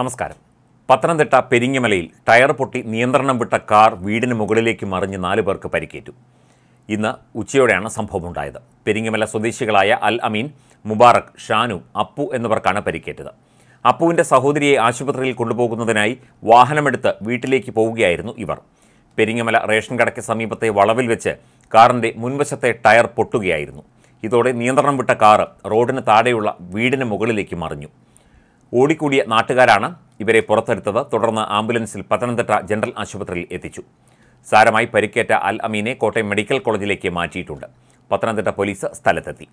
നമസ്കാരം പത്തനംതിട്ട പെരിങ്ങമലയിൽ ടയർ പൊട്ടി നിയന്ത്രണം വിട്ട കാർ വീടിന് മുകളിലേക്ക് മറിഞ്ഞ് നാല് പേർക്ക് പരിക്കേറ്റു ഇന്ന് ഉച്ചയോടെയാണ് സംഭവമുണ്ടായത് പെരിങ്ങമല സ്വദേശികളായ അൽ അമീൻ മുബാറക് ഷാനു അപ്പു എന്നിവർക്കാണ് പരിക്കേറ്റത് അപ്പുവിൻ്റെ സഹോദരിയെ ആശുപത്രിയിൽ കൊണ്ടുപോകുന്നതിനായി വാഹനമെടുത്ത് വീട്ടിലേക്ക് പോവുകയായിരുന്നു ഇവർ പെരിങ്ങമല റേഷൻ കടയ്ക്ക് സമീപത്തെ വളവിൽ വെച്ച് കാറിൻ്റെ മുൻവശത്തെ ടയർ പൊട്ടുകയായിരുന്നു ഇതോടെ നിയന്ത്രണം വിട്ട കാറ് റോഡിന് താഴെയുള്ള വീടിന് മുകളിലേക്ക് മറിഞ്ഞു ഓടിക്കൂടിയ നാട്ടുകാരാണ് ഇവരെ പുറത്തെടുത്തത് തുടർന്ന് ആംബുലൻസിൽ പത്തനംതിട്ട ജനറൽ ആശുപത്രിയിൽ എത്തിച്ചു സാരമായി പരിക്കേറ്റ അൽ അമീനെ കോട്ടയം മെഡിക്കൽ കോളേജിലേക്ക് മാറ്റിയിട്ടുണ്ട് പത്തനംതിട്ട പോലീസ് സ്ഥലത്തെത്തി